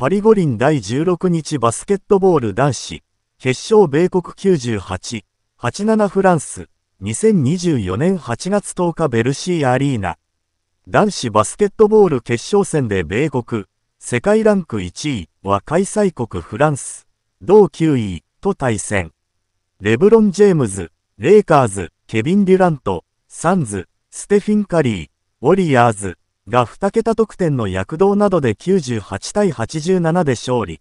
パリ五輪第16日バスケットボール男子、決勝米国98、87フランス、2024年8月10日ベルシーアリーナ。男子バスケットボール決勝戦で米国、世界ランク1位は開催国フランス、同9位と対戦。レブロン・ジェームズ、レイカーズ、ケビン・デュラント、サンズ、ステフィン・カリー、ウォリアーズ、が2桁得点の躍動などで98対87で勝利。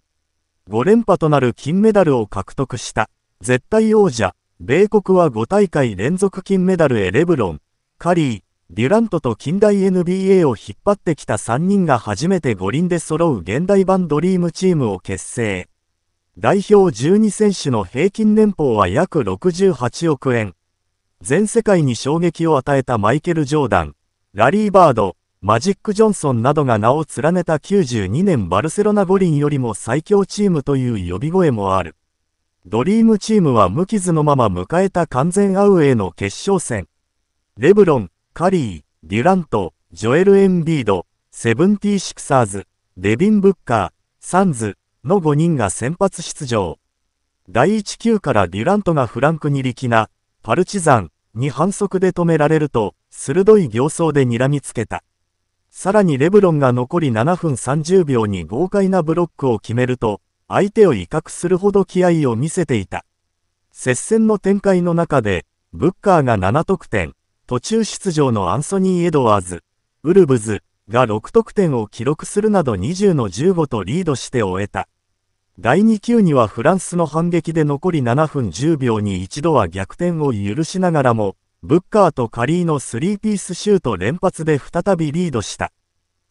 5連覇となる金メダルを獲得した絶対王者、米国は5大会連続金メダルへレブロン、カリー、デュラントと近代 NBA を引っ張ってきた3人が初めて五輪で揃う現代版ドリームチームを結成。代表12選手の平均年俸は約68億円。全世界に衝撃を与えたマイケル・ジョーダン、ラリー・バード、マジック・ジョンソンなどが名を連ねた92年バルセロナ五輪よりも最強チームという呼び声もある。ドリームチームは無傷のまま迎えた完全アウェーの決勝戦。レブロン、カリー、デュラント、ジョエル・エンビード、セブンティー・シクサーズ、デビン・ブッカー、サンズの5人が先発出場。第1球からデュラントがフランクに力な、パルチザンに反則で止められると、鋭い形相で睨みつけた。さらにレブロンが残り7分30秒に豪快なブロックを決めると、相手を威嚇するほど気合を見せていた。接戦の展開の中で、ブッカーが7得点、途中出場のアンソニー・エドワーズ、ウルブズが6得点を記録するなど20の15とリードして終えた。第2球にはフランスの反撃で残り7分10秒に一度は逆転を許しながらも、ブッカーとカリーのスリーピースシュート連発で再びリードした。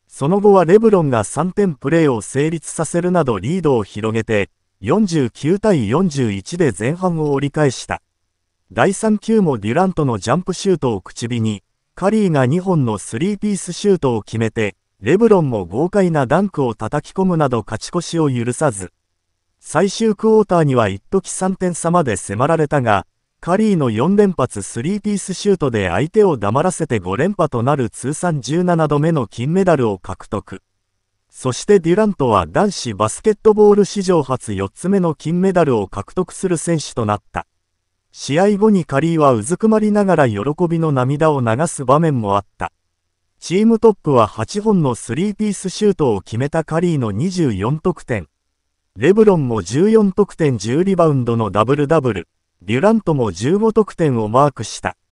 その後はレブロンが3点プレーを成立させるなどリードを広げて、49対41で前半を折り返した。第3球もデュラントのジャンプシュートを口火に、カリーが2本のスリーピースシュートを決めて、レブロンも豪快なダンクを叩き込むなど勝ち越しを許さず、最終クォーターには一時3点差まで迫られたが、カリーの4連発3ピースシュートで相手を黙らせて5連覇となる通算17度目の金メダルを獲得。そしてデュラントは男子バスケットボール史上初4つ目の金メダルを獲得する選手となった。試合後にカリーはうずくまりながら喜びの涙を流す場面もあった。チームトップは8本の3ピースシュートを決めたカリーの24得点。レブロンも14得点10リバウンドのダブルダブル。デュラントも15得点をマークした。